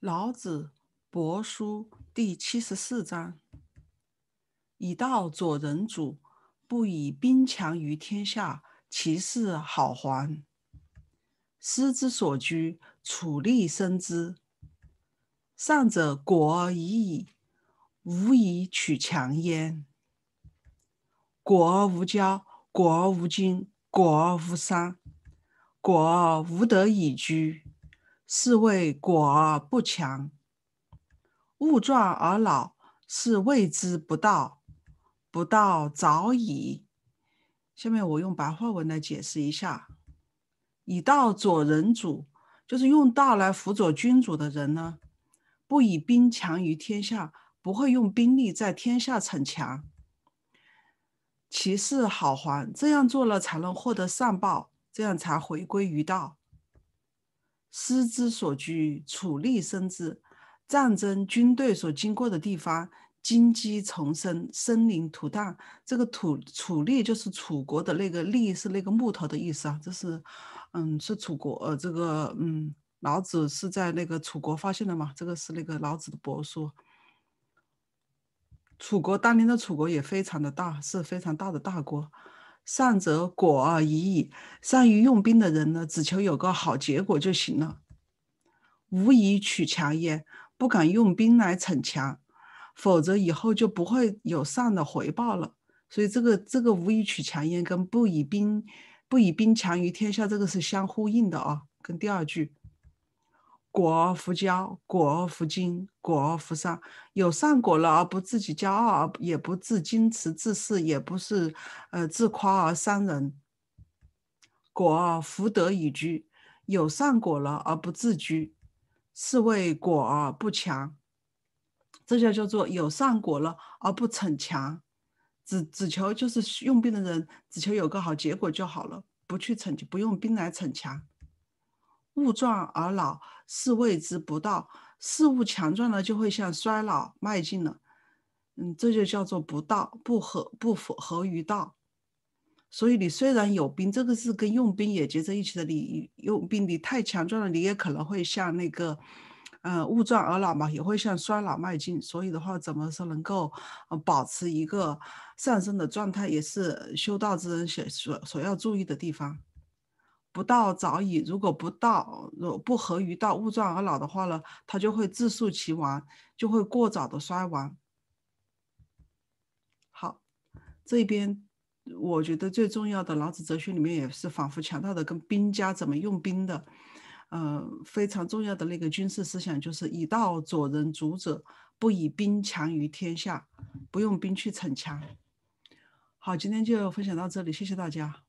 老子《帛书》第七十四章：以道佐人主，不以兵强于天下，其势好还。师之所居，楚力生之。善者果而已矣，无以取强焉。果而无骄，果而无矜，果而无伤，果而无德以居。是谓果而不强，物壮而老，是谓之不道，不道早已。下面我用白话文来解释一下：以道佐人主，就是用道来辅佐君主的人呢，不以兵强于天下，不会用兵力在天下逞强，其事好还。这样做了才能获得善报，这样才回归于道。师之所居，楚立生之。战争、军队所经过的地方，荆棘丛生，生灵涂炭。这个土楚力就是楚国的那个力，是那个木头的意思啊。这是，嗯，是楚国。呃，这个，嗯，老子是在那个楚国发现的嘛？这个是那个老子的帛书。楚国当年的楚国也非常的大，是非常大的大国。善则果而已矣。善于用兵的人呢，只求有个好结果就行了。无以取强焉，不敢用兵来逞强，否则以后就不会有善的回报了。所以这个这个无以取强焉，跟不以兵不以兵强于天下这个是相呼应的啊，跟第二句。果而弗骄，果而弗矜，果而弗善，有善果了而不自己骄傲，而也不自矜持自恃，也不是呃自夸而伤人。果而弗德以居，有善果了而不自居，是谓果而不强。这叫叫做有善果了而不逞强，只只求就是用兵的人，只求有个好结果就好了，不去逞，不用兵来逞强。物壮而老，是谓之不道。事物强壮了，就会向衰老迈进了。嗯，这就叫做不道，不合不符合于道。所以，你虽然有兵，这个是跟用兵也结在一起的。你用兵，你太强壮了，你也可能会向那个，呃，物壮而老嘛，也会向衰老迈进。所以的话，怎么说能够保持一个上升的状态，也是修道之人所所所要注意的地方。不到早已，如果不到，若不合于道，误撞而老的话呢，他就会自述其亡，就会过早的衰亡。好，这边我觉得最重要的老子哲学里面也是反复强调的，跟兵家怎么用兵的，嗯，非常重要的那个军事思想就是以道佐人主者，不以兵强于天下，不用兵去逞强。好，今天就分享到这里，谢谢大家。